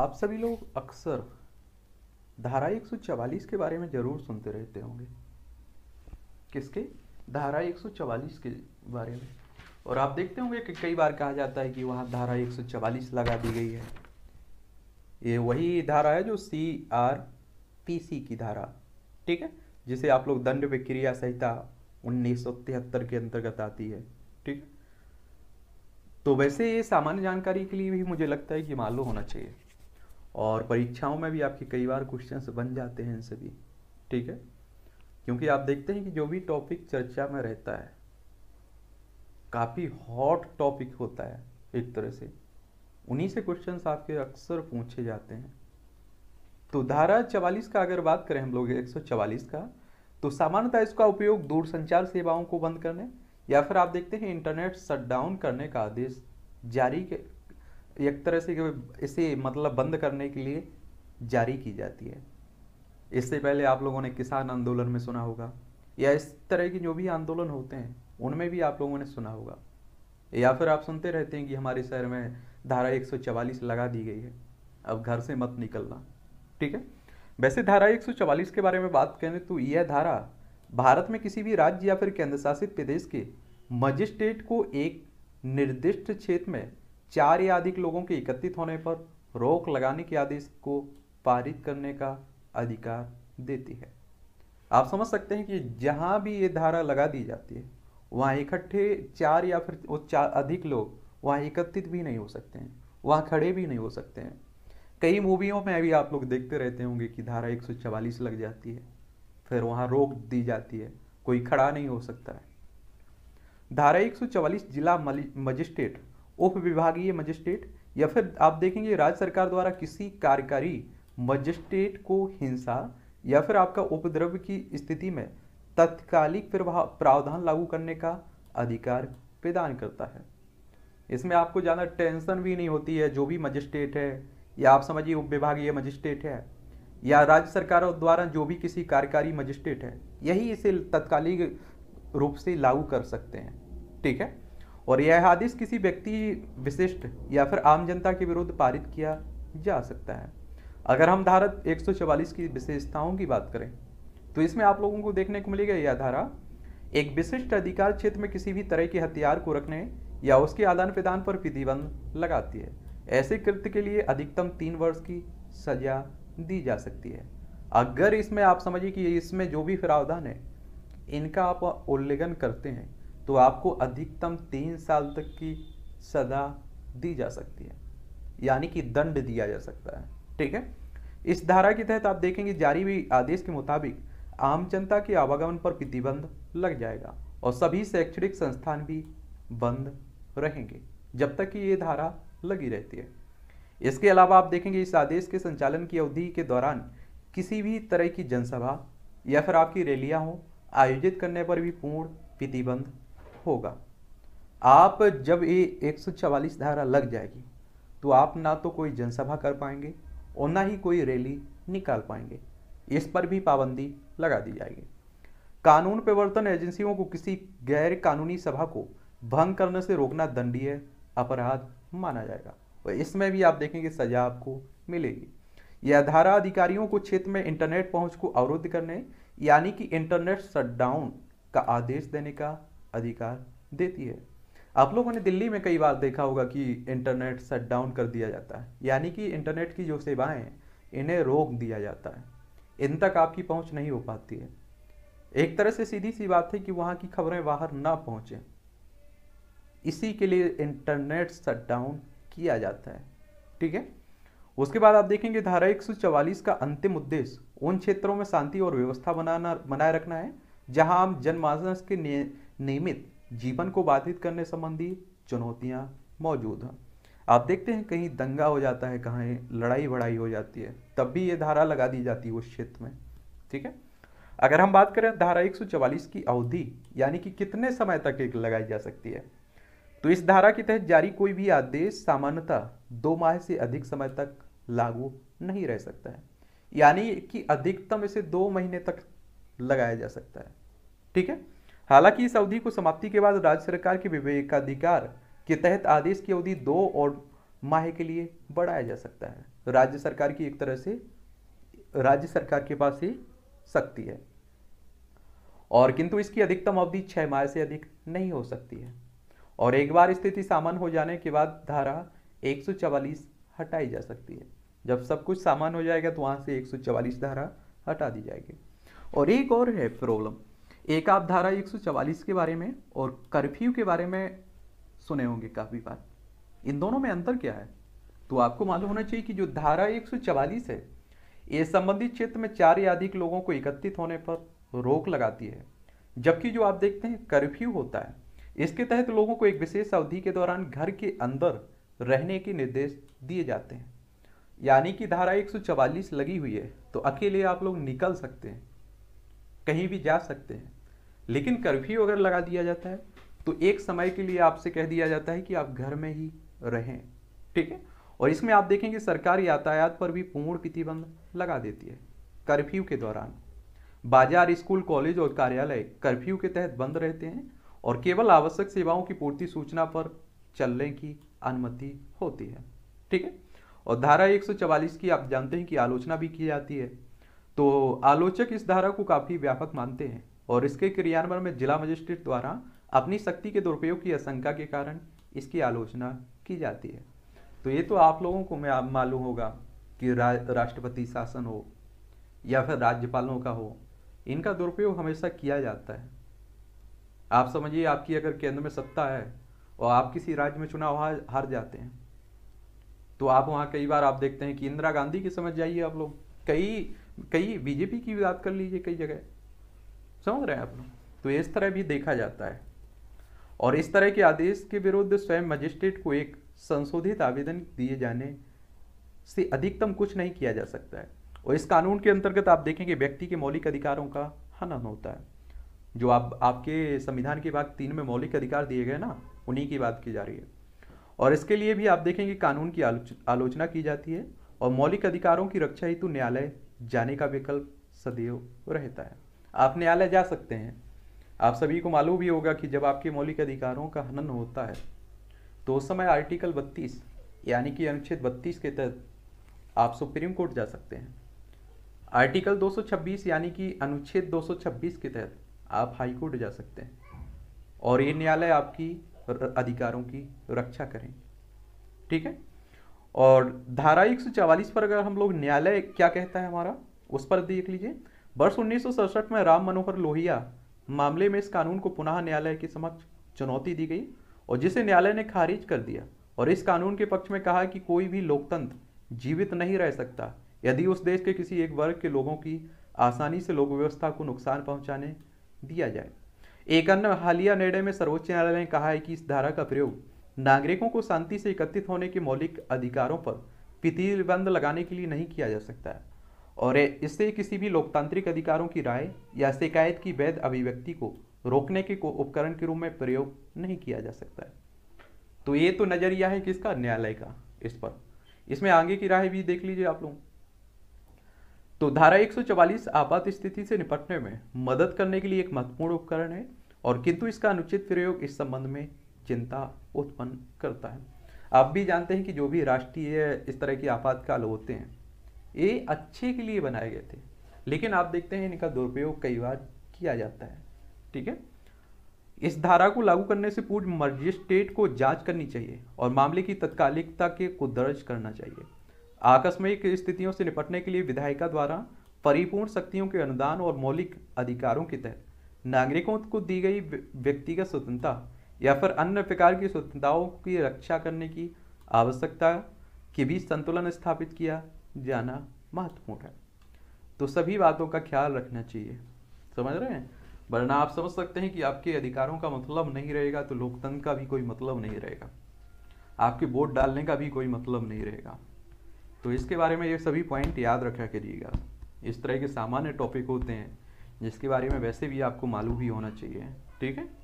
आप सभी लोग अक्सर धारा 144 के बारे में ज़रूर सुनते रहते होंगे किसके धारा 144 के बारे में और आप देखते होंगे कि कई बार कहा जाता है कि वहाँ धारा 144 लगा दी गई है ये वही धारा है जो सी आर पी सी की धारा ठीक है जिसे आप लोग दंड विक्रिया संहिता उन्नीस के अंतर्गत आती है ठीक है तो वैसे ये सामान्य जानकारी के लिए भी मुझे लगता है कि मालूम होना चाहिए और परीक्षाओं में भी आपके कई बार क्वेश्चंस बन जाते हैं इन सभी ठीक है क्योंकि आप देखते हैं कि जो भी टॉपिक चर्चा में रहता है काफ़ी हॉट टॉपिक होता है एक तरह से उन्हीं से क्वेश्चन आपके अक्सर पूछे जाते हैं तो धारा चवालीस का अगर बात करें हम लोग एक सौ चवालीस का तो सामान्यतः इसका उपयोग दूरसंचार सेवाओं को बंद करने या फिर आप देखते हैं इंटरनेट शटडाउन करने का आदेश जारी एक तरह से इसे मतलब बंद करने के लिए जारी की जाती है इससे पहले आप लोगों ने किसान आंदोलन में सुना होगा या इस तरह के जो भी आंदोलन होते हैं उनमें भी आप लोगों ने सुना होगा या फिर आप सुनते रहते हैं कि हमारे शहर में धारा 144 लगा दी गई है अब घर से मत निकलना ठीक है वैसे धारा 144 के बारे में बात करें तो यह धारा भारत में किसी भी राज्य या फिर केंद्र शासित प्रदेश के मजिस्ट्रेट को एक निर्दिष्ट क्षेत्र में चार या अधिक लोगों के एकत्रित होने पर रोक लगाने के आदेश को पारित करने का अधिकार देती है आप समझ सकते हैं कि जहां भी ये धारा लगा दी जाती है वहाँ इकट्ठे चार या फिर वो चार अधिक लोग वहाँ एकत्रित भी नहीं हो सकते हैं वहाँ खड़े भी नहीं हो सकते हैं कई मूवियों में अभी आप लोग देखते रहते होंगे कि धारा 144 लग जाती है फिर वहां रोक दी जाती है कोई खड़ा नहीं हो सकता है धारा 144 जिला मजिस्ट्रेट उप विभागीय मजिस्ट्रेट या फिर आप देखेंगे राज्य सरकार द्वारा किसी कार्यकारी मजिस्ट्रेट को हिंसा या फिर आपका उपद्रव की स्थिति में तत्कालिक प्रावधान लागू करने का अधिकार प्रदान करता है इसमें आपको ज़्यादा टेंशन भी नहीं होती है जो भी मजिस्ट्रेट है या आप समझिए उप विभागीय मजिस्ट्रेट है या राज्य सरकार द्वारा जो भी किसी कार्यकारी मजिस्ट्रेट है यही इसे तत्कालिक रूप से लागू कर सकते हैं ठीक है और यह आदेश किसी व्यक्ति विशिष्ट या फिर आम जनता के विरुद्ध पारित किया जा सकता है अगर हम धारा 144 की विशेषताओं की बात करें तो इसमें आप लोगों को देखने को मिलेगा यह धारा एक विशिष्ट अधिकार क्षेत्र में किसी भी तरह के हथियार को रखने या उसके आदान प्रदान पर प्रतिबंध लगाती है ऐसे कृत्य के लिए अधिकतम तीन वर्ष की सजा दी जा सकती है अगर इसमें आप समझिए कि इसमें जो भी प्रावधान है इनका आप उल्लेखन करते हैं तो आपको अधिकतम तीन साल तक की सजा दी जा सकती है यानी कि दंड दिया जा सकता है ठीक है इस धारा के तहत आप देखेंगे जारी हुई आदेश के मुताबिक आम जनता के आवागमन पर प्रतिबंध लग जाएगा और सभी शैक्षणिक संस्थान भी बंद रहेंगे जब तक कि ये धारा लगी रहती है इसके अलावा आप देखेंगे इस आदेश के संचालन की अवधि के दौरान किसी भी तरह की जनसभा या फिर आपकी रैलियां हो आयोजित करने पर भी पूर्ण प्रतिबंध होगा आप जब ये एक धारा लग जाएगी तो आप ना तो कोई जनसभा कर पाएंगे और ना ही कोई रैली निकाल पाएंगे इस पर भी पाबंदी लगा दी जाएगी कानून परिवर्तन एजेंसियों को किसी गैर कानूनी सभा को भंग करने से रोकना दंडीय अपराध माना जाएगा और इसमें भी आप देखेंगे सजा आपको मिलेगी यह धारा अधिकारियों को क्षेत्र में इंटरनेट पहुंच को अवरुद्ध करने यानी कि इंटरनेट शटडाउन का आदेश देने का अधिकार देती है आप लोगों ने दिल्ली में कई बार देखा होगा कि इंटरनेट शट डाउन कर दिया जाता है यानी कि इंटरनेट की जो सेवाएं हैं इन्हें रोक दिया जाता है इन तक आपकी पहुंच नहीं हो पाती है एक तरह से सीधी सी बात है कि वहां की खबरें बाहर ना पहुंचे इसी के लिए इंटरनेट शट डाउन किया जाता है ठीक है उसके बाद आप देखेंगे धारा एक का अंतिम उद्देश्य उन क्षेत्रों में शांति और व्यवस्था बनाना बनाए रखना है जहां आम जनमानस के नियमित जीवन को बाधित करने संबंधी चुनौतियां मौजूद हैं आप देखते हैं कहीं दंगा हो जाता है कहीं लड़ाई बड़ाई हो जाती है तब भी ये धारा लगा दी जाती है उस क्षेत्र में ठीक है अगर हम बात करें धारा 144 की अवधि यानी कि कितने समय तक एक लगाई जा सकती है तो इस धारा के तहत जारी कोई भी आदेश सामान्यतः दो माह से अधिक समय तक लागू नहीं रह सकता है यानी कि अधिकतम इसे दो महीने तक लगाया जा सकता है ठीक है हालांकि इस अवधि को समाप्ति के बाद राज्य सरकार के विवेकाधिकार के तहत आदेश की अवधि दो और माह के लिए बढ़ाया जा सकता है राज्य सरकार की एक तरह से राज्य सरकार के पास ही शक्ति है और किंतु इसकी अधिकतम अवधि छह माह से अधिक नहीं हो सकती है और एक बार स्थिति सामान्य हो जाने के बाद धारा 144 हटाई जा सकती है जब सब कुछ सामान्य हो जाएगा तो वहां से 144 धारा हटा दी जाएगी और एक और है प्रॉब्लम एक आप धारा 144 के बारे में और कर्फ्यू के बारे में सुने होंगे काफ़ी बार इन दोनों में अंतर क्या है तो आपको मालूम होना चाहिए कि जो धारा 144 है ये संबंधित क्षेत्र में चार या अधिक लोगों को एकत्रित होने पर रोक लगाती है जबकि जो आप देखते हैं कर्फ्यू होता है इसके तहत लोगों को एक विशेष अवधि के दौरान घर के अंदर रहने के निर्देश दिए जाते हैं यानी कि धारा 144 लगी हुई है तो अकेले आप लोग निकल सकते हैं कहीं भी जा सकते हैं लेकिन कर्फ्यू अगर लगा दिया जाता है तो एक समय के लिए आपसे कह दिया जाता है कि आप घर में ही रहें ठीक है और इसमें आप देखेंगे सरकार यातायात पर भी पूर्ण प्रतिबंध लगा देती है कर्फ्यू के दौरान बाजार स्कूल कॉलेज और कार्यालय कर्फ्यू के तहत बंद रहते हैं और केवल आवश्यक सेवाओं की पूर्ति सूचना पर चलने की अनुमति होती है ठीक है और धारा 144 की आप जानते हैं कि आलोचना भी की जाती है तो आलोचक इस धारा को काफ़ी व्यापक मानते हैं और इसके क्रियान्वयन में जिला मजिस्ट्रेट द्वारा अपनी शक्ति के दुरुपयोग की आशंका के कारण इसकी आलोचना की जाती है तो ये तो आप लोगों को मैं मालूम होगा कि रा, राष्ट्रपति शासन हो या फिर राज्यपालों का हो इनका दुरुपयोग हमेशा किया जाता है आप समझिए आपकी अगर केंद्र में सत्ता है और आप किसी राज्य में चुनाव हार जाते हैं तो आप वहाँ कई बार आप देखते हैं कि इंदिरा गांधी की समझ जाइए आप लोग कई कई बीजेपी की भी बात कर लीजिए कई जगह समझ रहे हैं आप लोग तो इस तरह भी देखा जाता है और इस तरह के आदेश के विरुद्ध स्वयं मजिस्ट्रेट को एक संशोधित आवेदन दिए जाने से अधिकतम कुछ नहीं किया जा सकता है और इस कानून के अंतर्गत आप देखेंगे व्यक्ति के मौलिक अधिकारों का हनन होता है जो आप आपके संविधान के भाग तीन में मौलिक अधिकार दिए गए ना उन्हीं की बात की जा रही है और इसके लिए भी आप देखेंगे कानून की आलोचना की जाती है और मौलिक अधिकारों की रक्षा हेतु न्यायालय जाने का विकल्प सदैव रहता है आप न्यायालय जा सकते हैं आप सभी को मालूम भी होगा कि जब आपके मौलिक अधिकारों का हनन होता है तो उस समय आर्टिकल 32 यानी कि अनुच्छेद 32 के तहत आप सुप्रीम कोर्ट जा सकते हैं आर्टिकल 226 यानी कि अनुच्छेद 226 के तहत आप हाई कोर्ट जा सकते हैं और ये न्यायालय आपकी अधिकारों की रक्षा करें ठीक है और धारा एक पर अगर हम लोग न्यायालय क्या कहता है हमारा उस पर देख लीजिए वर्ष उन्नीस में राम मनोहर लोहिया मामले में इस कानून को पुनः न्यायालय के समक्ष चुनौती दी गई और जिसे न्यायालय ने खारिज कर दिया और इस कानून के पक्ष में कहा कि कोई भी लोकतंत्र जीवित नहीं रह सकता यदि उस देश के किसी एक वर्ग के लोगों की आसानी से लोक व्यवस्था को नुकसान पहुंचाने दिया जाए एक अन्य हालिया निर्णय में सर्वोच्च न्यायालय ने कहा है कि इस धारा का प्रयोग नागरिकों को शांति से एकत्रित होने के मौलिक अधिकारों पर प्रतिबंध लगाने के लिए नहीं किया जा सकता है और इससे किसी भी लोकतांत्रिक अधिकारों की राय या शिकायत की वैध अभिव्यक्ति को रोकने के को उपकरण के रूप में प्रयोग नहीं किया जा सकता है तो ये तो नज़रिया है किसका न्यायालय का इस पर इसमें आगे की राय भी देख लीजिए आप लोग तो धारा 144 आपात स्थिति से निपटने में मदद करने के लिए एक महत्वपूर्ण उपकरण है और किंतु इसका अनुचित प्रयोग इस संबंध में चिंता उत्पन्न करता है आप भी जानते हैं कि जो भी राष्ट्रीय इस तरह की आपातकाल होते हैं ये अच्छे के लिए बनाए गए थे लेकिन आप देखते हैं इनका दुरुपयोग कई बार किया जाता है ठीक है इस धारा को लागू करने से पूर्व मजिस्ट्रेट को जांच करनी चाहिए और मामले की तत्कालिकता के को दर्ज करना चाहिए आकस्मिक स्थितियों से निपटने के लिए विधायिका द्वारा परिपूर्ण शक्तियों के अनुदान और मौलिक अधिकारों के तहत नागरिकों को दी गई व्यक्तिगत स्वतंत्रता या फिर अन्य प्रकार की स्वतंत्रताओं की रक्षा करने की आवश्यकता के बीच संतुलन स्थापित किया जाना महत्वपूर्ण है तो सभी बातों का ख्याल रखना चाहिए समझ रहे हैं वरना आप समझ सकते हैं कि आपके अधिकारों का मतलब नहीं रहेगा तो लोकतंत्र का भी कोई मतलब नहीं रहेगा आपके वोट डालने का भी कोई मतलब नहीं रहेगा तो इसके बारे में ये सभी पॉइंट याद रखा करिएगा इस तरह के सामान्य टॉपिक होते हैं जिसके बारे में वैसे भी आपको मालूम ही होना चाहिए ठीक है